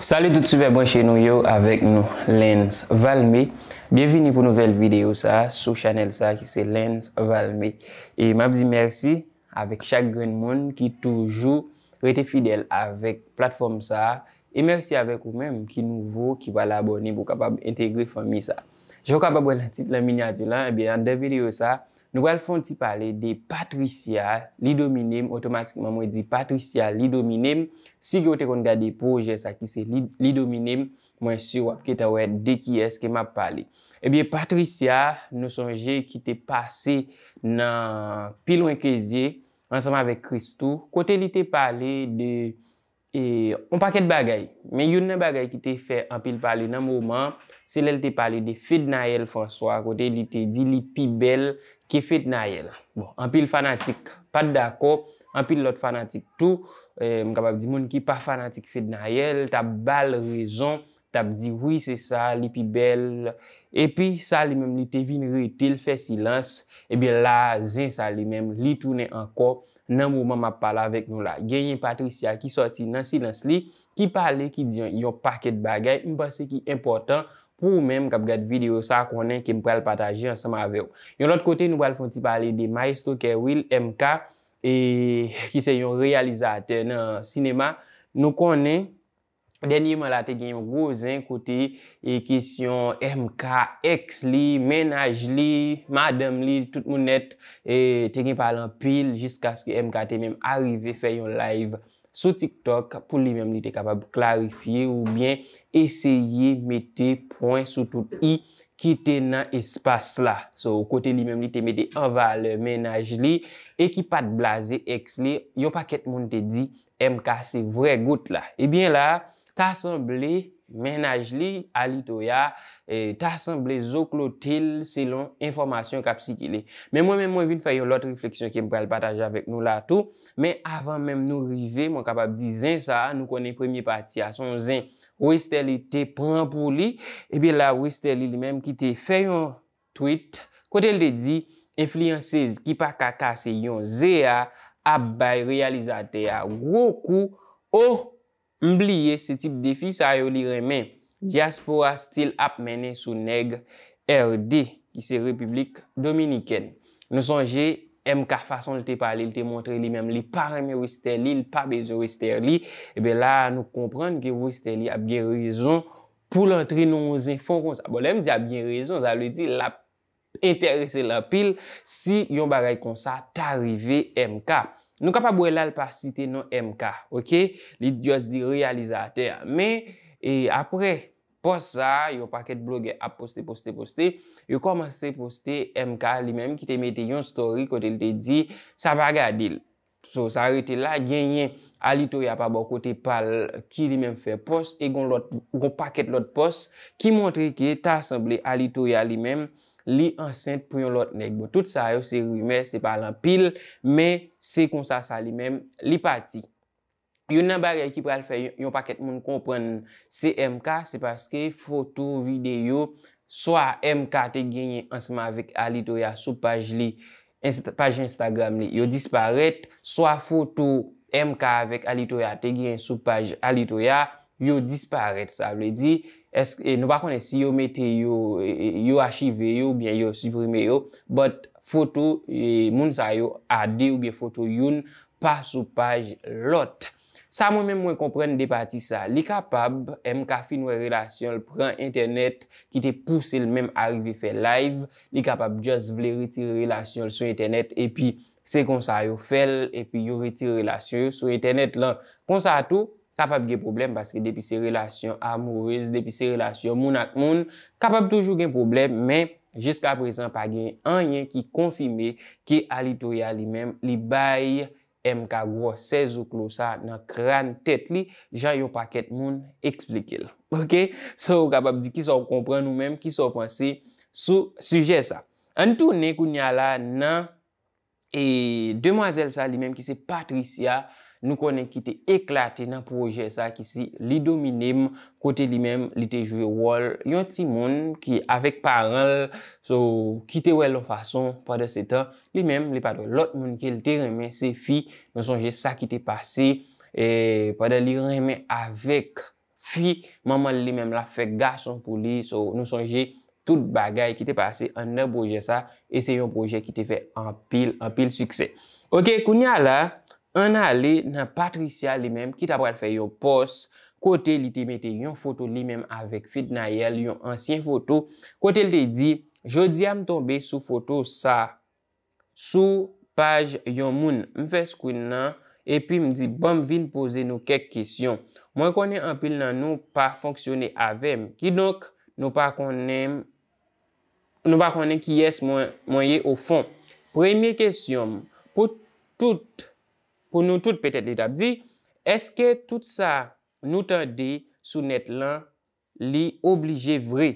Salou tout soupe bon chenou yo avèk nou Lens Valme Bienveni pou nouvel videyo sa sou chanel sa ki se Lens Valme E map di mersi avèk chak gren moun ki toujou rete fidel avèk platform sa E mersi avèk ou mèm ki nouvo ki wala abone bou kapab integre fami sa Jou kapab wè la tit la minyatu lan e bi an de videyo sa nou wèl fon ti pale de Patricia Lidominem, otomatikman mwen di Patricia Lidominem, si ki wote kon gade proje sa ki se Lidominem, mwen si wap ke ta wè de ki eske map pale. Ebye Patricia, nou sonje ki te pase nan pilon keziye, ansama vek Christou, kote li te pale de, e, on pa ket bagay, men yon nan bagay ki te fe an pil pale nan mouman, se lel te pale de Fednael François, kote li te di li pi bel, ki fèd nan yè la. Bon, anpil fanatik, pat da ko, anpil lot fanatik tou, eh, mkabab di moun ki pa fanatik fèd nan yè la, tab bal rezon, tab di, woui se sa, li pi bel, epi sa li mèm li te vin reytel, fè silans, ebi la, zin sa li mèm, li toune anko, nan mou maman pala vek nou la. Genyen Patricia ki soti nan silans li, ki pale, ki diyon, yon paket bagay, mpase ki important, pou mèm kap gade video sa konen ke m pral pataje ansama ave ou. Yon lot kote nou pral fwanti pale de maestro ke Will M.K. e ki se yon realizate nan sinema. Nou konen denye man la te gen yon gozen kote e ki se yon M.K. ex li, menaj li, madame li, tout mounet e te gen pale an pil jiska se M.K. te mèm arrive fe yon live yon. Sou TikTok pou li menm li te kapab klarifiye ou bien esye mette pon sou tout i ki te nan espase la. Sou kote li menm li te mette anva le menaj li. Ekipat blaze ekse li, yon pa ket moun te di, MK se vre gout la. Ebyen la, tasemble... Menaj li, alito ya, e, tasemble zoklo tel selon informasyon kap si ki li. Men mwen men mwen vin fayon lot refleksyon ki mwen pral patajan vek nou la tou. Men avan men mwen rive, mwen kapab dizen sa, nou konen premye pati a son zen. Ouistel li te pran pou li, e bi la ouistel li li menm ki te fayon tweet. Kote li te di, enfliyanses ki pa kakase yon ze ya, abay realizate ya woku, oh! Mbliye se tip defi sa yo li remen, diaspora stil ap menen sou neg RD, ki se Republik Dominiken. Nou sanje, MK fason li te pale, li te montre li menm li, pa remen wister li, li pa bezo wister li, ebe la nou komprende ki wister li ap gen rezon pou lantri nou mouzen fon kon sa. Abo lem di ap gen rezon, zalou di la interese la pil si yon bagay kon sa ta rive MK. Nou ka pa bwe lal pa site nan MK, ok? Li dios di realizate. Me, e apre, pos sa, yo paket blogge ap poste, poste, poste. Yo komanse poste MK li menm ki te mete yon story kote li te di, sa baga dil. So, sa rete la, genyen, Ali Toya pa bo kote pal ki li menm fe pos, e gon paket lot pos ki montre ki ta asemble Ali Toya li menm li anseint pou yon lot nek bon. Tout sa yo, se rime, se palan pil, men se konsasa li men li pati. Yo nan bare ekip pral fe, yon paket moun kompren se MK, se paske foto, video, swa MK te genye ansama vek Alitoya sou page li, page Instagram li, yo disparet, swa foto MK vek Alitoya te genye sou page Alitoya, yo disparet, sa ble di. E, nou pa konen si yo mete yo, e, e, yo acheve yo ou bien yo suprime yo, but foto, moun sa yo, ade ou bien foto yon, pa sou page lot. Sa moun men mwen kompren de pati sa, li kapab, mka finwe relasyon, pran internet, ki te pouse l menm arive fe live, li kapab just vle ritir relasyon sou internet, epi se kon sa yo fel, epi yo ritir relasyon sou internet lan, kon sa tou? kapap gen problem baske depi se relasyon amourese, depi se relasyon moun ak moun, kapap toujou gen problem, men, jiska presen pa gen anyen ki konfime ki alitoya li men, li baye mka gwo sez ou klo sa nan kran tet li, jan yon paket moun eksplike l. Ok? So, kapap di ki sor kompren nou men, ki sor pansi sou suje sa. An tou ne kou nyala nan e, demazel sa li men ki se Patricia, Nou konen ki te eklate nan proje sa ki si li dominem kote li menm li te jwe wol. Yon ti moun ki avek parel so ki te wel an fason padan se tan. Li menm li padan lot moun ki li te reme se fi. Nou sonje sa ki te pase. E padan li reme avek fi. Maman li menm la fe gason pou li. Nou sonje tout bagay ki te pase an nan proje sa. E se yon proje ki te fe an pil an pil sukset. Ok, kounya la. an ale nan Patricia li mem ki ta prate fe yo pos kote li te mette yon foto li mem avek fit na yel yon ansyen foto kote li te di jodi a m tombe sou foto sa sou page yon moun m fes kwen nan epi m di bam vin pose nou kek kisyon mwen konen an pil nan nou pa fonksyonen avem ki donk nou pa konen nou pa konen ki yes mwen ye ou fon premye kisyon pou tout pou nou tout petet let ap di, eske tout sa nou tan de sou net lan li oblije vre?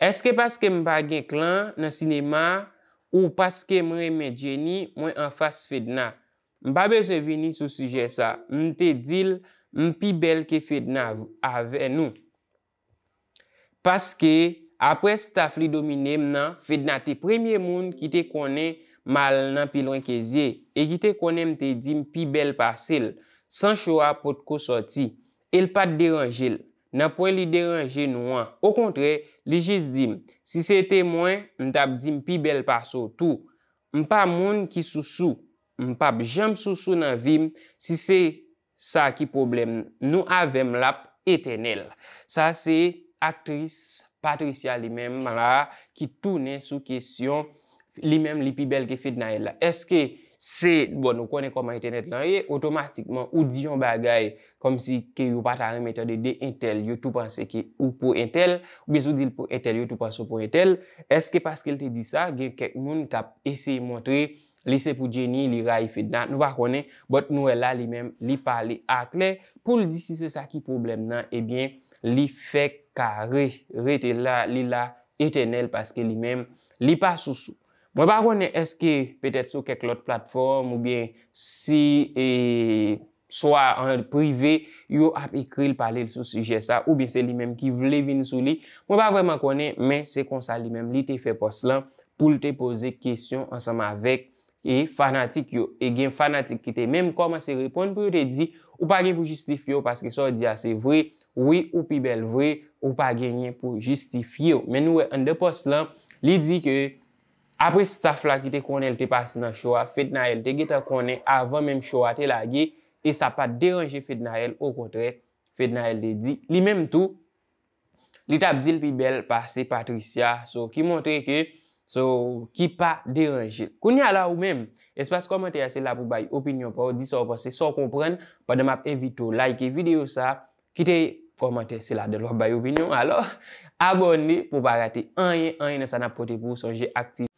Eske paske m bagen klan nan sinema ou paske m reme djeni mwen anfas fedna? M babese veni sou suje sa, m te dil m pi bel ke fedna ave nou. Paske apre staf li domine m nan, fedna te premye moun ki te konen Mal nan pilon ke zye, e gite konen te dim pi bel pa sel, san chowa pot kosoti, el pat deranjel, nan pon li deranjel nou an. O kontre, li jis dim, si se temwen, m tab dim pi bel pa so tou, m pa moun ki sou sou, m pap jam sou sou nan vim, si se sa ki problem nou avem lap etenel. Sa se aktris Patricia li menman la ki tounen sou kesyon. li menm li pi bel ke fed nan el la. Eske se, bon nou konen koman etenet nan ye, otomatikman ou diyon bagay kom si ke yo pata remetade de intel, yo tou panse ke ou pou intel, ou bezou dil pou intel, yo tou panse pou intel. Eske paske el te di sa, gen kek moun tap ese montre li se pou geni, li ray fed nan, nou pa konen, bot nou el la li menm li pale ak le, pou li di si se sa ki problem nan, e bien, li fe kare rete la li la etenel paske li menm li pa sou sou. Mwen pa konen eske petet sou keklot platform ou bien si e swa an privé yo ap ikri l pale sou suje sa ou bien se li menm ki vle vin sou li. Mwen pa konen men se konsa li menm li te fe pos lan pou l te pose kesyon ansama vek e fanatik yo. E gen fanatik ki te menm koman se repon pou yo te di ou pa gen pou justifiyo paske sou di ase vre oui ou pi bel vre ou pa genyen pou justifiyo. Men nou e an de pos lan li di ke... apre staf la ki te konen te pas nan showa, fet nan el te geta konen avan menm showa te la ge, e sa pa deranje fet nan el, ou kontre, fet nan el de di. Li menm tou, li tap dil pi bel pa se Patricia, so ki montre ke, so ki pa deranje. Kouni ala ou menm, espase komente ya se la pou bayi opinyon pa ou, di sa ou pa se sa ou kompren, pa de map evito like videyo sa, kite komente se la de lwa bayi opinyon, alo abonne pou pa rate anye, anye na sa na pote pou sonje aktive.